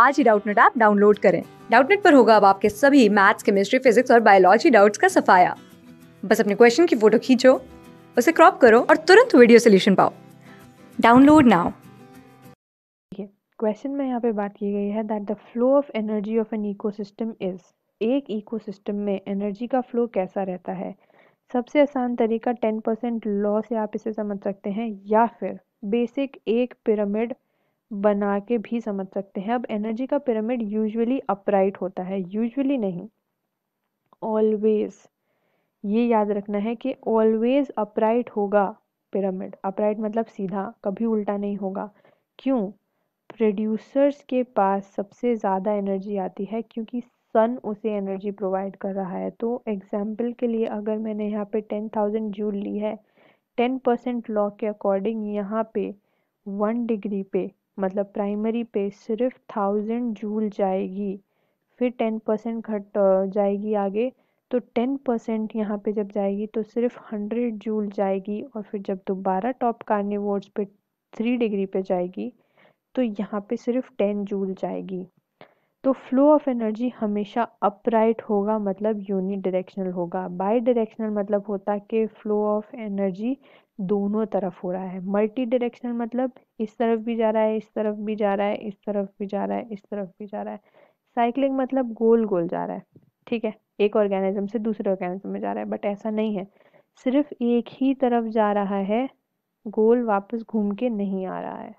आज ही Doubtnut app download करें डाउटनेट पर होगा अब आपके सभी मैथ्स केमिस्ट्री फिजिक्स और बायोलॉजी डाउट्स का सफाया बस अपने क्वेश्चन की फोटो खींचो उसे क्रॉप करो और तुरंत वीडियो सोल्यूशन पाओ डाउनलोड नाउ क्वेश्चन में यहाँ पे बात की गई है that the flow of energy of an ecosystem is एक इकोसिस्टम में एनर्जी का फ्लो कैसा रहता है सबसे आसान तरीका टेन परसेंट लॉ से आप इसे समझ सकते हैं या फिर बेसिक एक पिरामिड बना के भी समझ सकते हैं अब एनर्जी का पिरामिड यूजुअली अपराइट होता है यूजुअली नहीं ऑलवेज ये याद रखना है कि ऑलवेज अपराइट होगा पिरामिड अपराइट मतलब सीधा कभी उल्टा नहीं होगा क्यों प्रोड्यूसर्स के पास सबसे ज़्यादा एनर्जी आती है क्योंकि सन उसे एनर्जी प्रोवाइड कर रहा है तो एग्जाम्पल के लिए अगर मैंने यहाँ पे टेन थाउजेंड जूल ली है टेन परसेंट लॉ के अकॉर्डिंग यहाँ पे वन डिग्री पे मतलब प्राइमरी पे सिर्फ थाउजेंड जूल जाएगी फिर टेन परसेंट घट जाएगी आगे तो टेन परसेंट यहाँ पे जब जाएगी तो सिर्फ हंड्रेड जूल जाएगी और फिर जब दोबारा टॉप कार्निवोर्स पे थ्री डिग्री पे जाएगी तो यहाँ पे सिर्फ टेन जूल जाएगी तो फ्लो ऑफ एनर्जी हमेशा अपराइट होगा मतलब यूनिडायरेक्शनल होगा बाई डायरेक्शनल मतलब होता है कि फ्लो ऑफ एनर्जी दोनों तरफ हो रहा है मल्टी डायरेक्शनल मतलब इस तरफ भी जा रहा है इस तरफ भी जा रहा है इस तरफ भी जा रहा है इस तरफ भी जा रहा है साइकिलिंग मतलब गोल गोल जा रहा है ठीक है एक ऑर्गेनिज्म से दूसरे ऑर्गेनिज्म में जा रहा है बट ऐसा नहीं है सिर्फ एक ही तरफ जा रहा है गोल वापस घूम के नहीं आ रहा है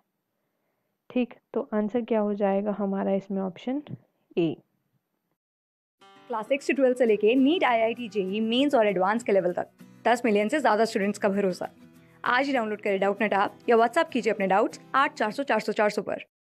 ठीक तो आंसर क्या हो जाएगा हमारा इसमें ऑप्शन ए क्लास सिक्स से ट्वेल्थ से लेके NEET I I T JEE mains और एडवांस के लेवल तक दस मिलियन से ज़्यादा स्टूडेंट्स का भरोसा आज ही डाउनलोड करें डाउट नेट आप या व्हाट्सअप कीजिए अपने डाउट्स आठ चार सौ चार सौ चार सौ पर